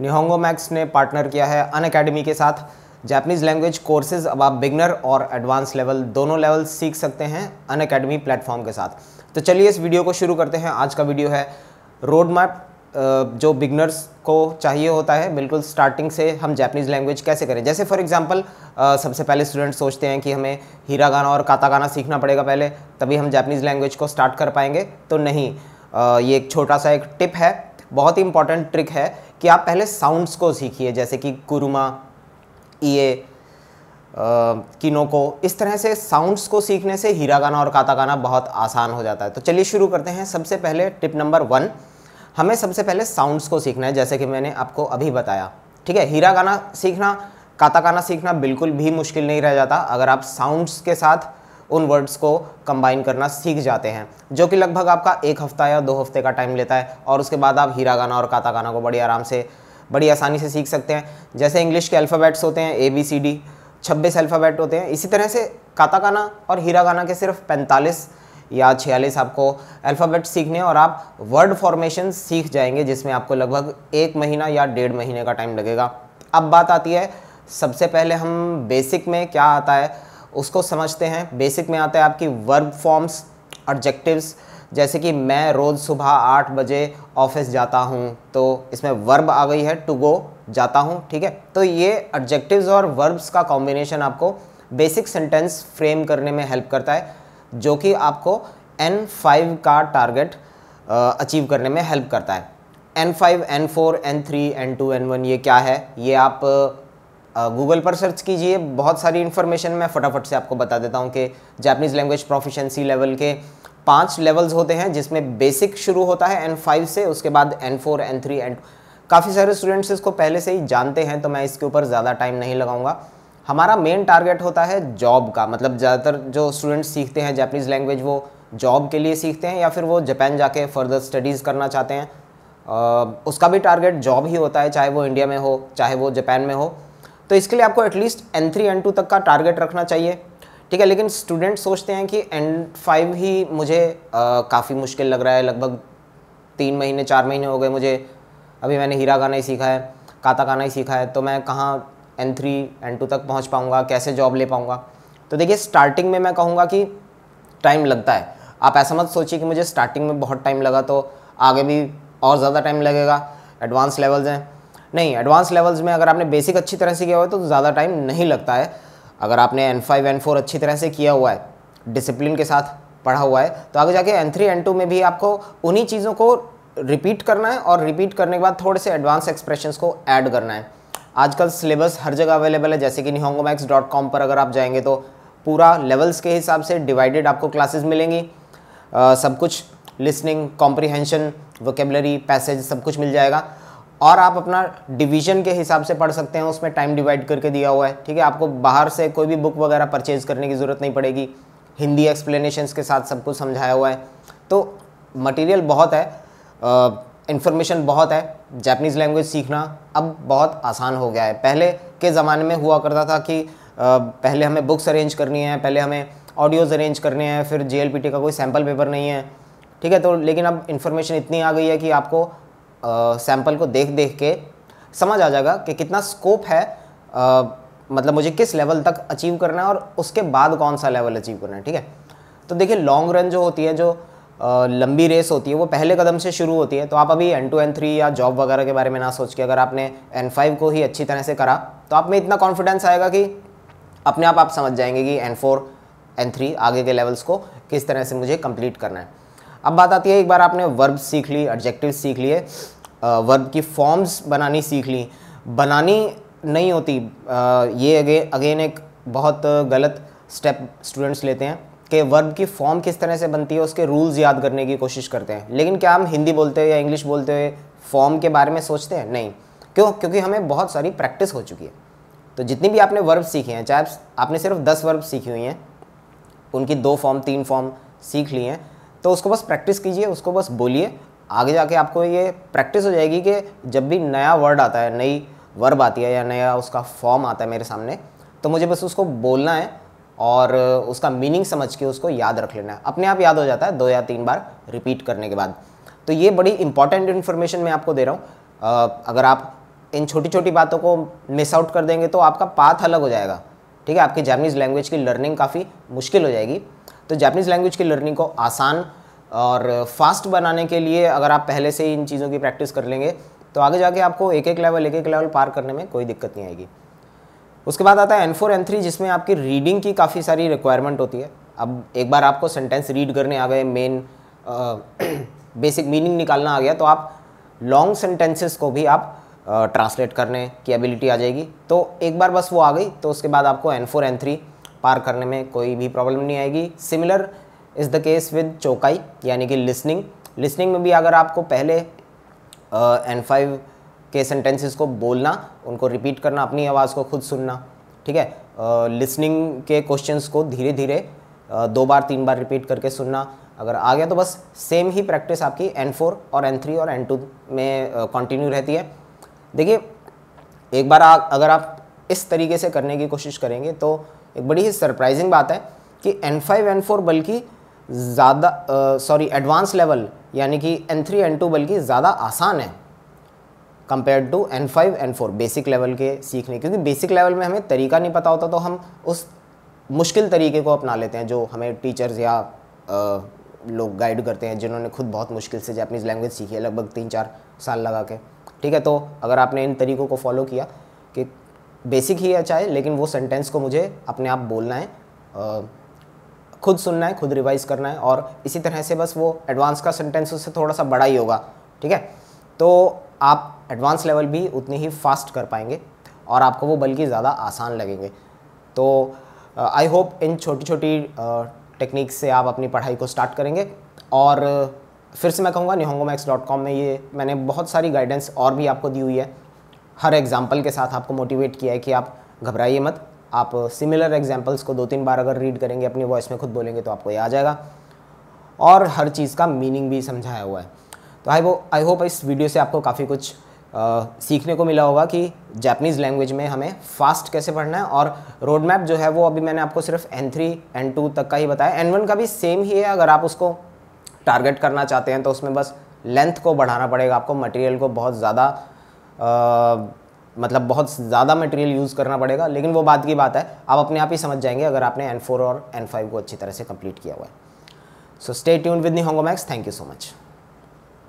निहोंगो max ने partner किया है अन अकेडमी के साथ जैपनीज़ लैंग्वेज कोर्सेज अब आप बिगनर और एडवांस लेवल दोनों लेवल सीख सकते हैं अन अकेडमी प्लेटफॉर्म के साथ तो चलिए इस वीडियो को शुरू करते हैं आज का वीडियो है रोड मैप जो बिगनर्स को चाहिए होता है बिल्कुल स्टार्टिंग से हम जैपनीज़ लैंग्वेज कैसे करें जैसे फॉर एग्जांपल सबसे पहले स्टूडेंट सोचते हैं कि हमें हीरा गाना और काता गाना सीखना पड़ेगा पहले तभी हम जैपनीज़ लैंग्वेज को स्टार्ट कर पाएंगे तो नहीं आ, ये एक छोटा सा एक टिप है बहुत ही इंपॉर्टेंट ट्रिक है कि आप पहले साउंड्स को सीखिए जैसे कि कुरुमा ये किनोको इस तरह से साउंड्स को सीखने से हीरा गाना और काता गाना बहुत आसान हो जाता है तो चलिए शुरू करते हैं सबसे पहले टिप नंबर वन हमें सबसे पहले साउंड्स को सीखना है जैसे कि मैंने आपको अभी बताया ठीक है हीरा गाना सीखना काता गाना सीखना बिल्कुल भी मुश्किल नहीं रह जाता अगर आप साउंड्स के साथ उन वर्ड्स को कंबाइन करना सीख जाते हैं जो कि लगभग आपका एक हफ्ता या दो हफ्ते का टाइम लेता है और उसके बाद आप हीरा गाना और काता गाना को बड़ी आराम से बड़ी आसानी से सीख सकते हैं जैसे इंग्लिश के अल्फ़ाबेट्स होते हैं ए बी सी डी छब्बीस अल्फ़ाबेट होते हैं इसी तरह से काता गाना और हीरा गाना के सिर्फ पैंतालीस या छियालीस आपको अल्फ़ाबेट सीखने और आप वर्ड फॉर्मेशन सीख जाएंगे जिसमें आपको लगभग एक महीना या डेढ़ महीने का टाइम लगेगा अब बात आती है सबसे पहले हम बेसिक में क्या आता है उसको समझते हैं बेसिक में आता है आपकी वर्ब फॉर्म्स ऑब्जेक्टिव्स जैसे कि मैं रोज़ सुबह आठ बजे ऑफिस जाता हूँ तो इसमें वर्ब आ गई है टू गो जाता हूँ ठीक है तो ये ऑब्जेक्टिव्स और वर्ब्स का कॉम्बिनेशन आपको बेसिक सेंटेंस फ्रेम करने में हेल्प करता है जो कि आपको एन फाइव का टारगेट अचीव करने में हेल्प करता है N five N four N three N two N one ये क्या है ये आप गूगल पर सर्च कीजिए बहुत सारी इन्फॉर्मेशन मैं फटाफट से आपको बता देता हूँ कि जापनीज़ लैंग्वेज प्रोफिशेंसी लेवल के पांच लेवल्स होते हैं जिसमें बेसिक शुरू होता है एन फाइव से उसके बाद N four N three and काफ़ी सारे स्टूडेंट्स इसको पहले से ही जानते हैं तो मैं इसके ऊपर ज़्यादा टाइम नहीं लगाऊंगा हमारा मेन टारगेट होता है जॉब का मतलब ज़्यादातर जो स्टूडेंट्स सीखते हैं जापनीज़ लैंग्वेज वो जॉब के लिए सीखते हैं या फिर वो जापान जाके फर्दर स्टडीज़ करना चाहते हैं उसका भी टारगेट जॉब ही होता है चाहे वो इंडिया में हो चाहे वो जापान में हो तो इसके लिए आपको at least N three N two तक का टारगेट रखना चाहिए ठीक है लेकिन स्टूडेंट सोचते हैं कि एन फाइव ही मुझे काफ़ी मुश्किल लग रहा है लगभग तीन महीने चार महीने हो गए मुझे अभी मैंने हीरा गाना ही सीखा है काता गाना ही सीखा है तो मैं कहाँ एन थ्री एन टू तक पहुँच पाऊँगा कैसे जॉब ले पाऊँगा तो देखिए स्टार्टिंग में मैं कहूँगा कि टाइम लगता है आप ऐसा मत सोचिए कि मुझे स्टार्टिंग में बहुत टाइम लगा तो आगे भी और ज़्यादा टाइम लगेगा एडवांस लेवल्स हैं नहीं एडवांस लेवल्स में अगर आपने बेसिक अच्छी तरह से किया हुआ है तो ज़्यादा टाइम नहीं लगता है अगर आपने एन फाइव एन फोर अच्छी तरह से किया हुआ है डिसिप्लिन के साथ पढ़ा हुआ है तो आगे जाके एन थ्री एन टू में भी आपको उन्हीं चीज़ों को रिपीट करना है और रिपीट करने के बाद थोड़े से एडवांस एक्सप्रेशन को ऐड करना है आजकल सिलेबस हर जगह अवेलेबल है जैसे कि निहोंगोमैक्स डॉट कॉम पर अगर आप जाएंगे तो पूरा लेवल्स के हिसाब से डिवाइडेड आपको क्लासेस मिलेंगी आ, सब कुछ लिसनिंग कॉम्प्रिहेंशन वोकेबलरी पैसेज सब कुछ मिल जाएगा और आप अपना डिवीजन के हिसाब से पढ़ सकते हैं उसमें टाइम डिवाइड करके दिया हुआ है ठीक है आपको बाहर से कोई भी बुक वगैरह परचेज करने की ज़रूरत नहीं पड़ेगी हिंदी एक्सप्लेनेशंस के साथ सब कुछ समझाया हुआ है तो मटेरियल बहुत है इन्फॉर्मेशन बहुत है जापनीज़ लैंग्वेज सीखना अब बहुत आसान हो गया है पहले के ज़माने में हुआ करता था कि आ, पहले हमें बुक्स अरेंज करनी है पहले हमें ऑडियोज़ अरेंज करने हैं फिर जे का कोई सैम्पल पेपर नहीं है ठीक है तो लेकिन अब इन्फॉर्मेशन इतनी आ गई है कि आपको सैंपल को देख देख के समझ आ जाएगा कि कितना स्कोप है आ, मतलब मुझे किस लेवल तक अचीव करना है और उसके बाद कौन सा लेवल अचीव करना है ठीक है तो देखिए लॉन्ग रन जो होती है जो आ, लंबी रेस होती है वो पहले कदम से शुरू होती है तो आप अभी एन टू एन थ्री या जॉब वगैरह के बारे में ना सोच के अगर आपने एन फाइव को ही अच्छी तरह से करा तो आप में इतना कॉन्फिडेंस आएगा कि अपने आप आप समझ जाएंगे कि एन फोर एन थ्री आगे के लेवल्स को किस तरह से मुझे कंप्लीट करना है अब बात आती है एक बार आपने वर्ब सीख ली एडजेक्टिव सीख लिए वर्ब की फॉर्म्स बनानी सीख ली बनानी नहीं होती आ, ये अगे अगेन एक बहुत गलत स्टेप स्टूडेंट्स लेते हैं कि वर्ब की फॉर्म किस तरह से बनती है उसके रूल्स याद करने की कोशिश करते हैं लेकिन क्या हम हिंदी बोलते हुए या इंग्लिश बोलते हुए फॉर्म के बारे में सोचते हैं नहीं क्यों क्योंकि हमें बहुत सारी प्रैक्टिस हो चुकी है तो जितनी भी आपने वर्ब सीखे हैं चाहे आपने सिर्फ दस वर्ब सीखी हुई हैं उनकी दो फॉर्म तीन फॉर्म सीख ली हैं तो उसको बस प्रैक्टिस कीजिए उसको बस बोलिए आगे जाके आपको ये प्रैक्टिस हो जाएगी कि जब भी नया वर्ड आता है नई वर्ब आती है या नया उसका फॉर्म आता है मेरे सामने तो मुझे बस उसको बोलना है और उसका मीनिंग समझ के उसको याद रख लेना है अपने आप याद हो जाता है दो या तीन बार रिपीट करने के बाद तो ये बड़ी इंपॉर्टेंट इन्फॉर्मेशन मैं आपको दे रहा हूँ अगर आप इन छोटी छोटी बातों को मिस आउट कर देंगे तो आपका पाथ अलग हो जाएगा ठीक है आपकी जैपनीज़ लैंग्वेज की लर्निंग काफ़ी मुश्किल हो जाएगी तो जापनीज़ लैंग्वेज की लर्निंग को आसान और फास्ट बनाने के लिए अगर आप पहले से ही इन चीज़ों की प्रैक्टिस कर लेंगे तो आगे जाके आपको एक एक लेवल एक एक लेवल पार करने में कोई दिक्कत नहीं आएगी उसके बाद आता है एन फोर एन थ्री जिसमें आपकी रीडिंग की काफ़ी सारी रिक्वायरमेंट होती है अब एक बार आपको सेंटेंस रीड करने आ गए मेन बेसिक मीनिंग निकालना आ गया तो आप लॉन्ग सेंटेंसेस को भी आप ट्रांसलेट करने की एबिलिटी आ जाएगी तो एक बार बस वो आ गई तो उसके बाद आपको एन फोर एन थ्री पार करने में कोई भी प्रॉब्लम नहीं आएगी similar is the case with चौकाई यानी कि लिसनिंग लिसनिंग में भी अगर आपको पहले एन uh, फाइव के सेंटेंसेस को बोलना उनको रिपीट करना अपनी आवाज़ को खुद सुनना ठीक है लिसनिंग uh, के क्वेश्चंस को धीरे धीरे uh, दो बार तीन बार रिपीट करके सुनना अगर आ गया तो बस सेम ही प्रैक्टिस आपकी एन फोर और एन थ्री और एन टू में कंटिन्यू uh, रहती है देखिए एक बार आ, अगर आप इस तरीके से करने की कोशिश करेंगे तो एक बड़ी ही सरप्राइजिंग बात है कि एन फाइव एन फोर बल्कि ज़्यादा सॉरी एडवांस लेवल यानी कि एन थ्री एन टू बल्कि ज़्यादा आसान है compare to N five N four basic level के सीखने क्योंकि बेसिक लेवल में हमें तरीका नहीं पता होता तो हम उस मुश्किल तरीके को अपना लेते हैं जो हमें टीचर्स या आ, लोग गाइड करते हैं जिन्होंने खुद बहुत मुश्किल से जैपनीज़ लैंग्वेज सीखी है लगभग तीन चार साल लगा के ठीक है तो अगर आपने इन तरीक़ों को फॉलो किया कि बेसिक ही अच्छा है चाहे लेकिन वो सेंटेंस को मुझे अपने आप बोलना है खुद सुनना है खुद रिवाइज करना है और इसी तरह से बस वो एडवांस का सेंटेंस उससे थोड़ा सा बड़ा ही होगा ठीक है तो आप एडवांस लेवल भी उतनी ही फास्ट कर पाएंगे और आपको वो बल्कि ज़्यादा आसान लगेंगे तो आई होप इन छोटी छोटी टेक्निक से आप अपनी पढ़ाई को स्टार्ट करेंगे और फिर से मैं कहूँगा निहोंगो में ये मैंने बहुत सारी गाइडेंस और भी आपको दी हुई है हर एग्जाम्पल के साथ आपको मोटिवेट किया है कि आप घबराइए मत आप सिमिलर एग्जाम्पल्स को दो तीन बार अगर रीड करेंगे अपनी वॉइस में खुद बोलेंगे तो आपको ये आ जाएगा और हर चीज़ का मीनिंग भी समझाया हुआ है तो आई वो आई होप इस वीडियो से आपको काफ़ी कुछ आ, सीखने को मिला होगा कि जैपनीज़ लैंग्वेज में हमें फास्ट कैसे पढ़ना है और रोड मैप जो है वो अभी मैंने आपको सिर्फ एन थ्री एन टू तक का ही बताया एन वन का भी सेम ही है अगर आप उसको टारगेट करना चाहते हैं तो उसमें बस लेंथ को बढ़ाना पड़ेगा आपको मटेरियल को बहुत ज़्यादा मतलब बहुत ज़्यादा मटेरियल यूज़ करना पड़ेगा लेकिन वो बात की बात है आप अपने आप ही समझ जाएंगे अगर आपने एन और एन को अच्छी तरह से कंप्लीट किया हुआ है सो स्टे ट्यून विद नी होंगोमैक्स थैंक यू सो मच